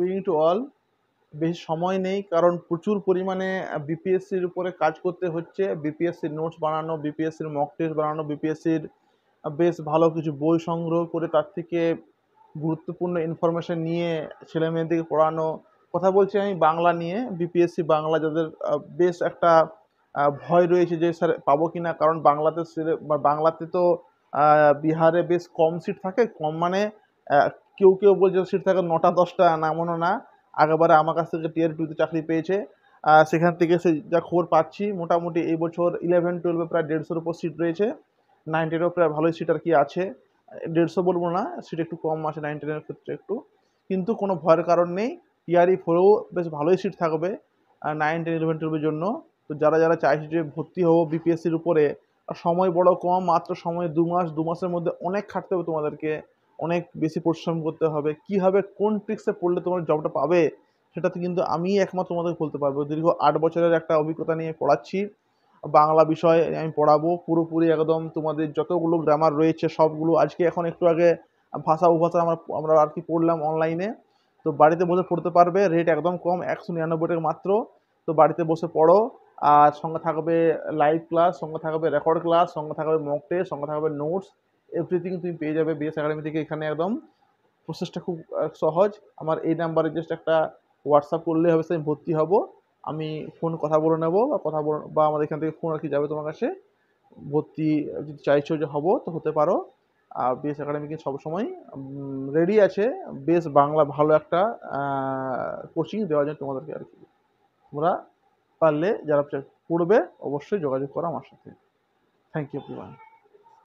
wing to all বেশি সময় নেই কারণ প্রচুর পরিমাণে বিপিএসসির উপরে কাজ করতে হচ্ছে বিপিএসসির নোটস বানানো বিপিএসসির মক টেস্ট বানানো বিপিএসসির বেশ ভালো কিছু বই সংগ্রহ করে তার থেকে গুরুত্বপূর্ণ ইনফরমেশন নিয়ে ছেলেমেয়েদেরকে পড়ানো কথা বলছি আমি বাংলা নিয়ে বিপিএসসি বাংলা যাদের বেশ একটা ভয় রয়েছে যে স্যার পাবো কি না কারণ বাংলাতে বাংলাতে তো বিহারে বেশ কম সিট থাকে কম মানে কেউ কেউ বলছে সিট থাকে নটা দশটা এমনও না আগেবারে আমার কাছ থেকে টিয়ার টুতে চাকরি পেয়েছে সেখান থেকে সে যা খবর পাচ্ছি মোটামুটি এই বছর ইলেভেন টুয়েলভে প্রায় দেড়শোর উপর সিট রয়েছে নাইন টেনেরও প্রায় ভালোই সিট আর কি আছে দেড়শো বলবো না সিট একটু কম আছে নাইন টেনের ক্ষেত্রে একটু কিন্তু কোনো ভয়ের কারণ নেই টিআরই ফোরেও বেশ ভালোই সিট থাকবে নাইন টেন ইলেভেন টুয়েলভের জন্য তো যারা যারা চাইছে যে ভর্তি হবো বিপিএসসির উপরে সময় বড় কম মাত্র সময় দু মাস দু মাসের মধ্যে অনেক খাটতে হবে তোমাদেরকে অনেক বেশি পরিশ্রম করতে হবে কীভাবে কোন ট্রিক্সে পড়লে তোমার জবটা পাবে সেটাতে কিন্তু আমি একমাত্র তোমাদের বলতে পারবো দীর্ঘ আট বছরের একটা অভিজ্ঞতা নিয়ে পড়াচ্ছি বাংলা বিষয় আমি পড়াবো পুরোপুরি একদম তোমাদের যতগুলো গ্রামার রয়েছে সবগুলো আজকে এখন একটু আগে ভাষা উপভাষা আমরা আমরা আর কি পড়লাম অনলাইনে তো বাড়িতে বসে পড়তে পারবে রেট একদম কম একশো নিরানব্বই টাকা মাত্র তো বাড়িতে বসে পড়ো আর সঙ্গে থাকবে লাইভ ক্লাস সঙ্গে থাকবে রেকর্ড ক্লাস সঙ্গে থাকবে মকটে সঙ্গে থাকবে নোটস এভরিথিং তুমি পেয়ে যাবে বিএস একাডেমি থেকে এখানে একদম প্রসেসটা খুব সহজ আমার এই নাম্বারে জাস্ট একটা হোয়াটসঅ্যাপ করলে হবে আমি ভর্তি হব আমি ফোন কথা বলে নেব বা কথা বলে বা আমাদের এখান থেকে ফোন আর কি যাবে তোমার কাছে ভর্তি যদি চাইছো যে হবো তো হতে পারো আর বিএস একাডেমি কিন্তু সবসময় রেডি আছে বেশ বাংলা ভালো একটা কোচিং দেওয়ার জন্য তোমাদেরকে আর কি তোমরা পারলে যারা পড়বে অবশ্যই যোগাযোগ করো আমার সাথে থ্যাংক ইউ এভরিওয়ান